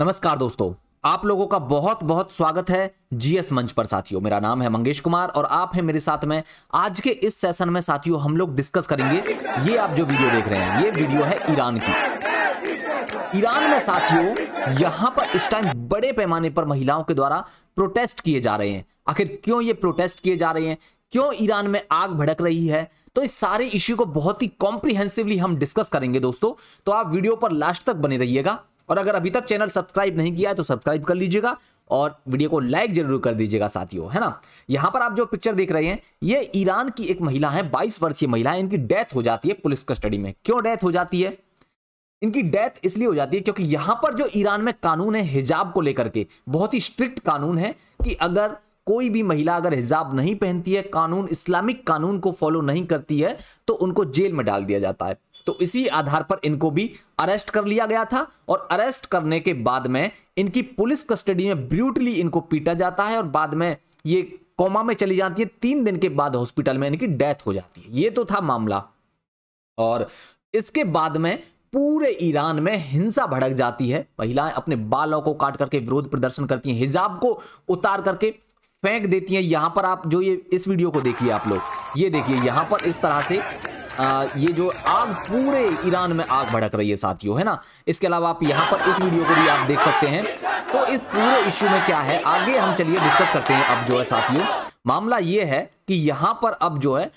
नमस्कार दोस्तों आप लोगों का बहुत बहुत स्वागत है जीएस मंच पर साथियों मेरा नाम है मंगेश कुमार और आप हैं मेरे साथ में आज के इस सेशन में साथियों हम लोग डिस्कस करेंगे ये आप जो वीडियो देख रहे हैं ये वीडियो है ईरान की ईरान में साथियों यहां पर इस टाइम बड़े पैमाने पर महिलाओं के द्वारा प्रोटेस्ट किए जा रहे हैं आखिर क्यों ये प्रोटेस्ट किए जा रहे हैं क्यों ईरान में आग भड़क रही है तो इस सारे इश्यू को बहुत ही कॉम्प्रिहेंसिवली हम डिस्कस करेंगे दोस्तों तो आप वीडियो पर लास्ट तक बने रहिएगा और अगर अभी तक चैनल सब्सक्राइब नहीं किया है तो सब्सक्राइब कर लीजिएगा और वीडियो को लाइक जरूर कर दीजिएगा साथियों है ना यहाँ पर आप जो पिक्चर देख रहे हैं ये ईरान की एक महिला है 22 वर्षीय महिला है इनकी डेथ हो जाती है पुलिस कस्टडी में क्यों डेथ हो जाती है इनकी डेथ इसलिए हो जाती है क्योंकि यहां पर जो ईरान में कानून है हिजाब को लेकर के बहुत ही स्ट्रिक्ट कानून है कि अगर कोई भी महिला अगर हिजाब नहीं पहनती है कानून इस्लामिक कानून को फॉलो नहीं करती है तो उनको जेल में डाल दिया जाता है तो इसी आधार पर इनको भी अरेस्ट कर लिया गया था और अरेस्ट करने के बाद में इनकी पुलिस कस्टडी में ब्रूटली इनको पीटा जाता है और बाद में ये कोमा में चली जाती है तीन दिन के बाद हॉस्पिटल में इनकी डेथ हो जाती है ये तो था मामला और इसके बाद में पूरे ईरान में हिंसा भड़क जाती है महिलाएं अपने बालों को काट करके विरोध प्रदर्शन करती हैं हिजाब को उतार करके फेंक देती हैं यहां पर आप जो ये इस वीडियो को देखिए आप लोग ये देखिए यहां पर इस तरह से आ, ये जो आग पूरे ईरान में आग भड़क रही है साथियों है ना इसके अलावा आप यहाँ पर इस वीडियो को भी आप देख सकते हैं तो इस पूरे इश्यू में क्या है आगे हम चलिए डिस्कस करते हैं अब जो है साथियों मामला ये है कि यहाँ पर अब जो है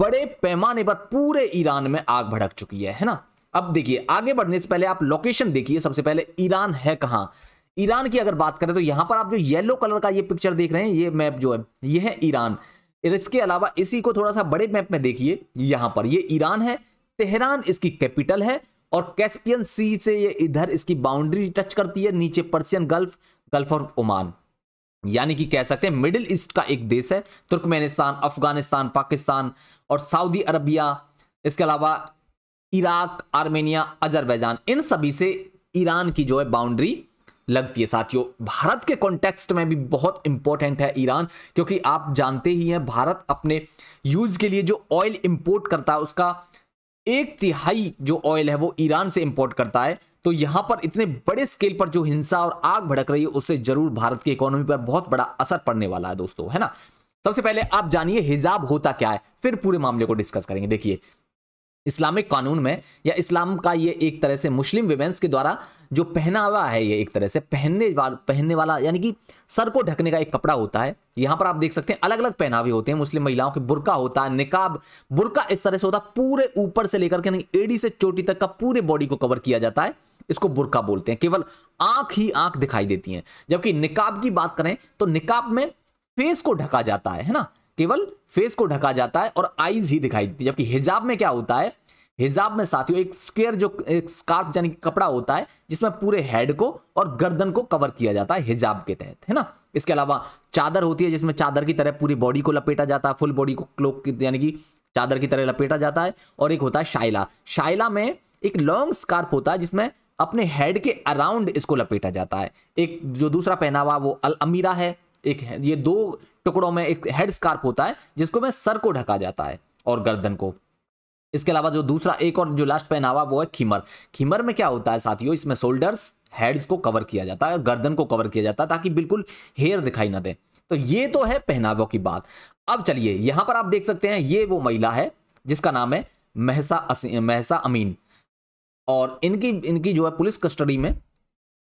बड़े पैमाने पर पूरे ईरान में आग भड़क चुकी है है ना अब देखिए आगे बढ़ने से पहले आप लोकेशन देखिए सबसे पहले ईरान है कहाँ ईरान की अगर बात करें तो यहाँ पर आप जो येलो कलर का ये पिक्चर देख रहे हैं ये मैप जो है ये है ईरान इसके अलावा इसी को थोड़ा सा बड़े मैप में देखिए यहां पर ये ईरान है तेहरान इसकी कैपिटल है और कैस्पियन सी से ये इधर इसकी बाउंड्री टच करती है नीचे Persian Gulf gulf of Oman यानी कि कह सकते हैं मिडिल ईस्ट का एक देश है तुर्कमेनिस्तान अफगानिस्तान पाकिस्तान और सऊदी अरबिया इसके अलावा इराक आर्मेनिया अजरबैजान इन सभी से ईरान की जो है बाउंड्री लगती है साथियों भारत के कॉन्टेक्स्ट में भी बहुत इंपॉर्टेंट है ईरान क्योंकि आप जानते ही हैं भारत अपने यूज के लिए जो ऑयल इंपोर्ट करता है उसका एक तिहाई जो ऑयल है वो ईरान से इंपोर्ट करता है तो यहां पर इतने बड़े स्केल पर जो हिंसा और आग भड़क रही है उससे जरूर भारत की इकोनॉमी पर बहुत बड़ा असर पड़ने वाला है दोस्तों है ना सबसे पहले आप जानिए हिजाब होता क्या है फिर पूरे मामले को डिस्कस करेंगे देखिए इस्लामिक कानून में या इस्लाम का ये एक तरह से मुस्लिम विमेंस के द्वारा जो पहनावा है ये एक तरह से पहनने वाला पहनने वाला यानी कि सर को ढकने का एक कपड़ा होता है यहाँ पर आप देख सकते हैं अलग अलग पहनावे होते हैं मुस्लिम महिलाओं के बुरका होता है निकाब बुरका इस तरह से होता है पूरे ऊपर से लेकर के एडी से चोटी तक का पूरे बॉडी को कवर किया जाता है इसको बुरका बोलते हैं केवल आंख ही आंख दिखाई देती है जबकि निकाब की बात करें तो निकाब में फेस को ढका जाता है ना केवल फेस को ढका जाता है और आईज ही दिखाई देती है जबकि हिजाब में क्या होता है हिजाब में साथियों एक स्केयर जो एक स्कार्फ यानी कपड़ा होता है जिसमें पूरे हेड को और गर्दन को कवर किया जाता है हिजाब के तहत है ना इसके अलावा चादर होती है जिसमें चादर की तरह पूरी बॉडी को लपेटा जाता है फुल बॉडी को क्लोक यानी कि चादर की तरह लपेटा जाता है और एक होता है शाइला शाइला में एक लॉन्ग स्कार्फ होता है जिसमें अपने हेड के अराउंड इसको लपेटा जाता है एक जो दूसरा पहनावा वो अल अमीरा है एक है ये दो टुकड़ों में एक हेड स्कार्प होता है जिसको में सर को ढका जाता है और गर्दन को इसके अलावा जो दूसरा एक और जो लास्ट पहनावा वो है खीमर खीमर में क्या होता है साथियों इसमें शोल्डर्स हेड्स को कवर किया जाता है गर्दन को कवर किया जाता है ताकि बिल्कुल हेयर दिखाई ना दे तो ये तो है पहनावों की बात अब चलिए यहां पर आप देख सकते हैं ये वो महिला है जिसका नाम है महसा महसा अमीन और इनकी इनकी जो है पुलिस कस्टडी में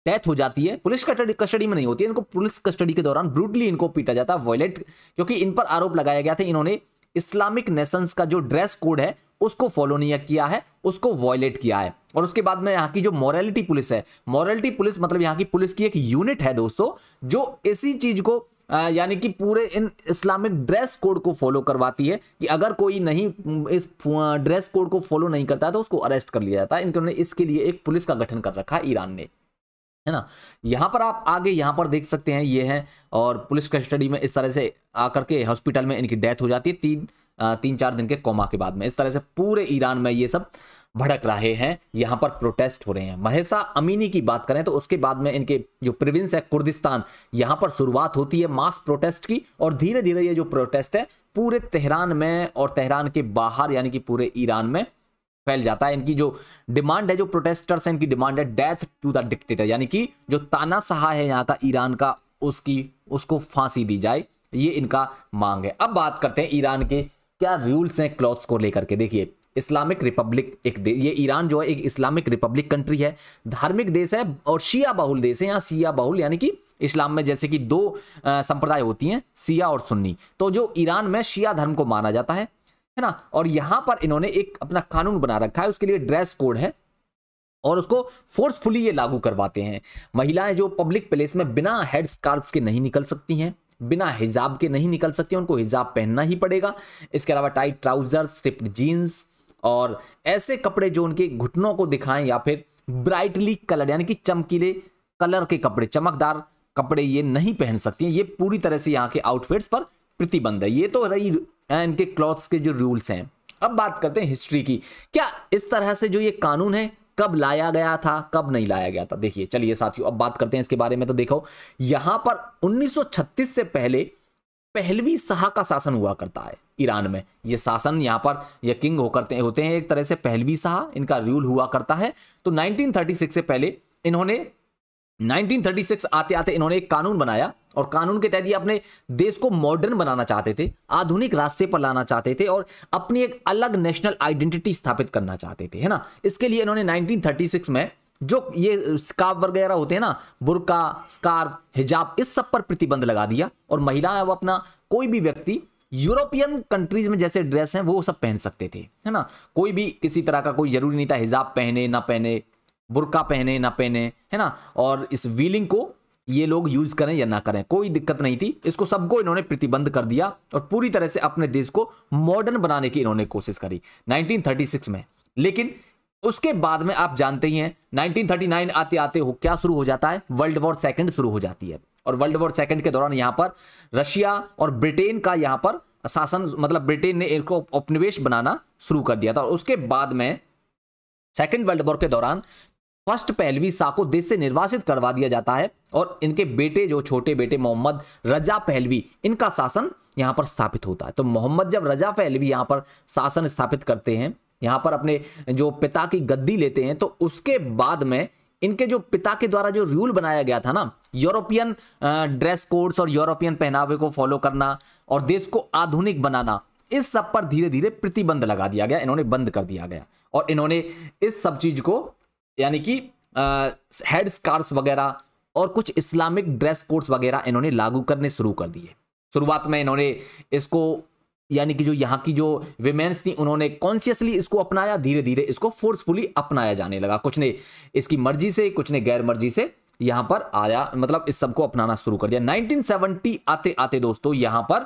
डेथ हो जाती है पुलिस कस्टडी में नहीं होती है इनको पुलिस कस्टडी के दौरान ब्रूडली इनको पीटा जाता है वॉयलेट क्योंकि इन पर आरोप लगाया गया था इन्होंने इस्लामिक नेशंस का जो ड्रेस कोड है उसको फॉलो नहीं किया है उसको वॉयलेट किया है और उसके बाद में यहाँ की जो मॉरलिटी पुलिस है मॉरलिटी पुलिस मतलब यहाँ की पुलिस की एक यूनिट है दोस्तों जो इसी चीज को यानी कि पूरे इन इस्लामिक ड्रेस कोड को फॉलो करवाती है कि अगर कोई नहीं इस ड्रेस कोड को फॉलो नहीं करता है तो उसको अरेस्ट कर लिया जाता है इनके इसके लिए एक पुलिस का गठन कर रखा है ईरान ने है ना यहाँ पर आप आगे यहाँ पर देख सकते हैं ये है और पुलिस कस्टडी में इस तरह से आकर के हॉस्पिटल में इनकी डेथ हो जाती है तीन तीन चार दिन के कोमा के बाद में इस तरह से पूरे ईरान में ये सब भड़क रहे हैं यहाँ पर प्रोटेस्ट हो रहे हैं महेशा अमीनी की बात करें तो उसके बाद में इनके जो प्रोविंस है कुर्दिस्तान यहाँ पर शुरुआत होती है मास प्रोटेस्ट की और धीरे धीरे ये जो प्रोटेस्ट है पूरे तेहरान में और तेहरान के बाहर यानी कि पूरे ईरान में फैल जाता है इनकी जो डिमांड है जो प्रोटेस्टर्स हैं इनकी डिमांड है डेथ टू द डिक्टेटर यानी कि जो ताना सहा है यहाँ का ईरान का उसकी उसको फांसी दी जाए ये इनका मांग है अब बात करते हैं ईरान के क्या रूल्स हैं क्लॉथ्स को लेकर के देखिए इस्लामिक रिपब्लिक एक देश ये ईरान जो है एक इस्लामिक रिपब्लिक कंट्री है धार्मिक देश है और शिया बाहुल देश है यहाँ शिया बाहुल यानी कि इस्लाम में जैसे कि दो संप्रदाय होती हैं सिया और सुन्नी तो जो ईरान में शिया धर्म को माना जाता है है ना और यहाँ पर इन्होंने एक अपना कानून बना रखा है उसके लिए ड्रेस कोड है और उसको फोर्सफुली ये लागू करवाते हैं महिलाएं जो पब्लिक प्लेस में बिना हेड स्कार्फ के नहीं निकल सकती हैं बिना हिजाब के नहीं निकल सकती उनको हिजाब पहनना ही पड़ेगा इसके अलावा टाइट ट्राउजर स्ट्रिप्ड जीन्स और ऐसे कपड़े जो उनके घुटनों को दिखाएं या फिर ब्राइटली कलर यानी कि चमकीले कलर के कपड़े चमकदार कपड़े ये नहीं पहन सकती हैं ये पूरी तरह से यहाँ के आउटफिट्स पर प्रतिबंध है ये तो रही इनके क्लॉथ्स के जो रूल्स हैं अब बात करते हैं हिस्ट्री की क्या इस तरह से जो ये कानून है कब लाया गया था कब नहीं लाया गया था देखिए चलिए साथियों अब बात करते हैं इसके बारे में तो देखो यहां पर 1936 से पहले पहलवी शाह का शासन हुआ करता है ईरान में ये शासन यहां पर ये किंग हो करते होते हैं एक तरह से पहलवी शाह इनका रूल हुआ करता है तो 1936 से पहले इन्होंने 1936 आते आते इन्होंने एक कानून बनाया और कानून के तहत ये अपने देश को मॉडर्न बनाना चाहते थे आधुनिक रास्ते पर लाना चाहते थे और अपनी एक अलग नेशनल आइडेंटिटी स्थापित करना चाहते थे है ना इसके लिए इन्होंने 1936 में जो ये स्कार्फ वगैरह होते हैं ना बुरका स्कार्फ हिजाब इस सब पर प्रतिबंध लगा दिया और महिला अब अपना कोई भी व्यक्ति यूरोपियन कंट्रीज में जैसे ड्रेस हैं वो सब पहन सकते थे है ना कोई भी किसी तरह का कोई जरूरी नहीं था हिजाब पहने ना पहने बुरका पहने ना पहने है ना और इस व्हीलिंग को ये लोग यूज करें या ना करें कोई दिक्कत नहीं थी इसको सबको इन्होंने प्रतिबंध कर दिया और पूरी तरह से अपने देश को मॉडर्न बनाने की इन्होंने कोशिश करी 1936 में लेकिन उसके बाद में आप जानते ही हैं 1939 आते आते हो क्या शुरू हो जाता है वर्ल्ड वॉर सेकंड शुरू हो जाती है और वर्ल्ड वॉर सेकंड के दौरान यहां पर रशिया और ब्रिटेन का यहां पर शासन मतलब ब्रिटेन ने इनको उपनिवेश बनाना शुरू कर दिया था और उसके बाद में सेकेंड वर्ल्ड वॉर के दौरान फर्स्ट पहलवी शाह को देश से निर्वासित करवा दिया जाता है और इनके बेटे जो छोटे बेटे मोहम्मद रजा पहलवी इनका शासन यहाँ पर स्थापित होता है तो मोहम्मद जब रजा पहलवी यहाँ पर शासन स्थापित करते हैं यहाँ पर अपने जो पिता की गद्दी लेते हैं तो उसके बाद में इनके जो पिता के द्वारा जो रूल बनाया गया था ना यूरोपियन ड्रेस कोड्स और यूरोपियन पहनावे को फॉलो करना और देश को आधुनिक बनाना इस सब पर धीरे धीरे प्रतिबंध लगा दिया गया इन्होंने बंद कर दिया गया और इन्होंने इस सब चीज को यानी कि हेड स्कार्स वगैरह और कुछ इस्लामिक ड्रेस कोड्स वगैरह इन्होंने लागू करने शुरू कर दिए शुरुआत में इन्होंने इसको यानी कि जो यहाँ की जो वेमेन्स थी उन्होंने कॉन्शियसली इसको अपनाया धीरे धीरे इसको फोर्सफुली अपनाया जाने लगा कुछ ने इसकी मर्जी से कुछ ने गैर मर्जी से यहाँ पर आया मतलब इस सबको अपनाना शुरू कर दिया 1970 आते आते दोस्तों यहाँ पर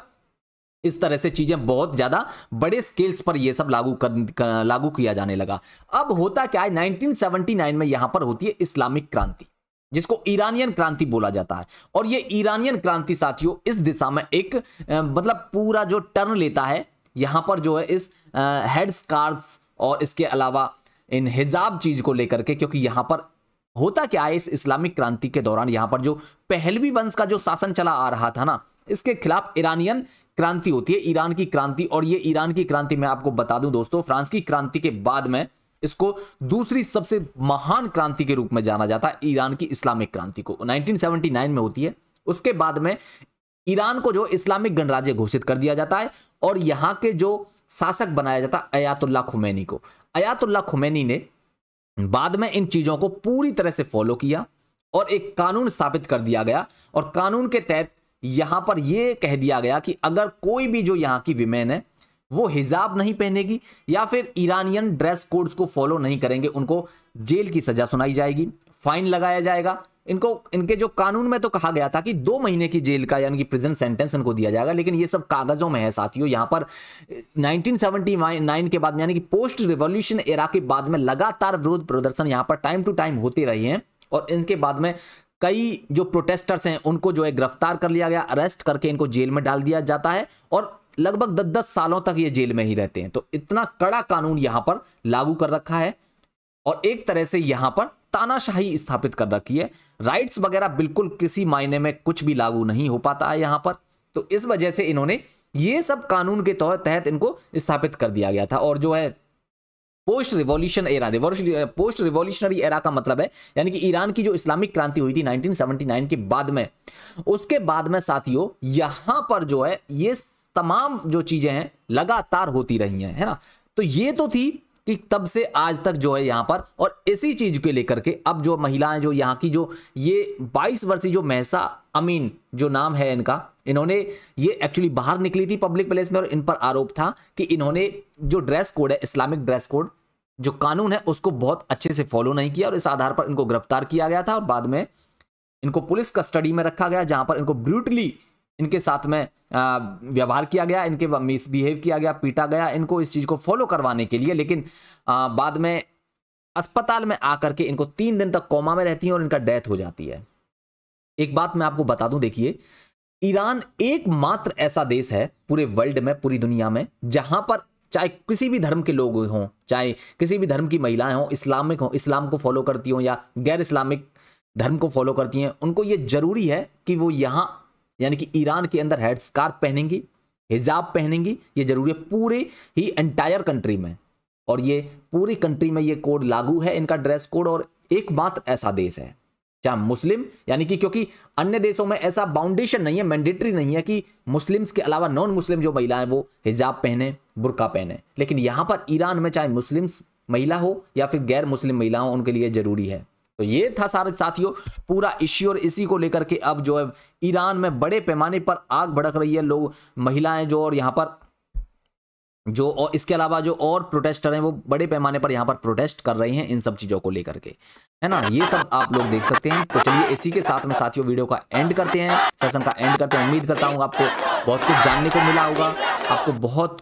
इस तरह से चीजें बहुत ज्यादा बड़े स्केल्स पर यह सब लागू कर, कर लागू किया जाने लगा अब होता क्या है 1979 में यहां पर होती है इस्लामिक क्रांति जिसको ईरानियन क्रांति बोला जाता है और ये ईरानियन क्रांति साथियों इस दिशा में एक मतलब पूरा जो टर्न लेता है यहाँ पर जो है इस हेड स्कार्फ और इसके अलावा इन हिजाब चीज को लेकर के क्योंकि यहाँ पर होता क्या है इस इस्लामिक क्रांति के दौरान यहाँ पर जो पहलवी वंश का जो शासन चला आ रहा था ना इसके खिलाफ ईरानियन क्रांति होती है ईरान की क्रांति और ये ईरान की क्रांति मैं आपको बता दूं दोस्तों फ्रांस की क्रांति के बाद में इसको दूसरी सबसे महान क्रांति के रूप में जाना जाता है ईरान की इस्लामिक क्रांति को 1979 में होती है उसके बाद में ईरान को जो इस्लामिक गणराज्य घोषित कर दिया जाता है और यहाँ के जो शासक बनाया जाता है अयातुल्ला खुमैनी को अयातुल्ला खुमैनी ने बाद में इन चीज़ों को पूरी तरह से फॉलो किया और एक कानून स्थापित कर दिया गया और कानून के तहत यहां पर यह कह दिया गया कि अगर कोई भी जो यहाँ की विमेन है वो हिजाब नहीं पहनेगी या फिर ईरानियन ड्रेस कोड्स को फॉलो नहीं करेंगे उनको जेल की सजा सुनाई जाएगी फाइन लगाया जाएगा इनको इनके जो कानून में तो कहा गया था कि दो महीने की जेल का यानी कि प्रिजन सेंटेंस इनको दिया जाएगा लेकिन ये सब कागजों में है साथियों यहां पर 1979 के बाद यानी कि पोस्ट रिवॉल्यूशन एरा के बाद में लगातार विरोध प्रदर्शन यहां पर टाइम टू टाइम होते रहे हैं और इनके बाद में कई जो प्रोटेस्टर्स हैं उनको जो है गिरफ्तार कर लिया गया अरेस्ट करके इनको जेल में डाल दिया जाता है और लगभग दस दस सालों तक ये जेल में ही रहते हैं तो इतना कड़ा कानून यहाँ पर लागू कर रखा है और एक तरह से यहाँ पर तानाशाही स्थापित कर रखी है राइट्स वगैरह बिल्कुल किसी मायने में कुछ भी लागू नहीं हो पाता है यहाँ पर तो इस वजह से इन्होंने ये सब कानून के तौर तहत इनको स्थापित कर दिया गया था और जो है post revolution era revolution post revolutionary era का मतलब है यानी कि ईरान की जो इस्लामिक क्रांति हुई थी 1979 के बाद में उसके बाद में साथियों यहां पर जो है ये तमाम जो चीजें हैं लगातार होती रही हैं है ना तो ये तो थी कि तब से आज तक जो है यहाँ पर और इसी चीज को लेकर के अब जो महिलाएं जो यहाँ की जो ये 22 वर्षीय जो महसा अमीन जो नाम है इनका इन्होंने ये एक्चुअली बाहर निकली थी पब्लिक प्लेस में और इन पर आरोप था कि इन्होंने जो ड्रेस कोड है इस्लामिक ड्रेस कोड जो कानून है उसको बहुत अच्छे से फॉलो नहीं किया और इस आधार पर इनको गिरफ्तार किया गया था और बाद में इनको पुलिस कस्टडी में रखा गया जहां पर इनको ब्रूटली इनके साथ में व्यवहार किया गया इनके मिसबिहेव किया गया पीटा गया इनको इस चीज़ को फॉलो करवाने के लिए लेकिन बाद में अस्पताल में आकर के इनको तीन दिन तक कोमा में रहती हैं और इनका डेथ हो जाती है एक बात मैं आपको बता दूं देखिए ईरान एकमात्र ऐसा देश है पूरे वर्ल्ड में पूरी दुनिया में जहां पर चाहे किसी भी धर्म के लोग हों चाहे किसी भी धर्म की महिलाएं हों इस्लामिक हों इस्लाम को फॉलो करती हों या गैर इस्लामिक धर्म को फॉलो करती हैं उनको ये जरूरी है कि वो यहाँ यानी कि ईरान के अंदर हेड स्कार्फ पहनेंगी हिजाब पहनेंगी ये जरूरी है पूरे ही एंटायर कंट्री में और ये पूरी कंट्री में ये कोड लागू है इनका ड्रेस कोड और एकमात्र ऐसा देश है चाहे मुस्लिम यानी कि क्योंकि अन्य देशों में ऐसा बाउंडेशन नहीं है मैंडेटरी नहीं है कि मुस्लिम्स के अलावा नॉन मुस्लिम जो महिलाएं वो हिजाब पहने बुरका पहने लेकिन यहाँ पर ईरान में चाहे मुस्लिम्स महिला हो या फिर गैर मुस्लिम महिला हो उनके लिए ज़रूरी है तो ये था सारे साथियों पूरा इश्यू और इसी को लेकर के अब जो है ईरान में बड़े पैमाने पर आग भड़क रही है लोग महिलाएं जो और यहाँ पर जो और इसके अलावा जो और प्रोटेस्टर हैं वो बड़े पैमाने पर यहाँ पर प्रोटेस्ट कर रहे हैं इन सब चीज़ों को लेकर के है ना ये सब आप लोग देख सकते हैं तो चलिए इसी के साथ में साथियों वीडियो का एंड करते हैं सेशन का एंड करते हैं उम्मीद करता हूँ आपको बहुत कुछ जानने को मिला होगा आपको बहुत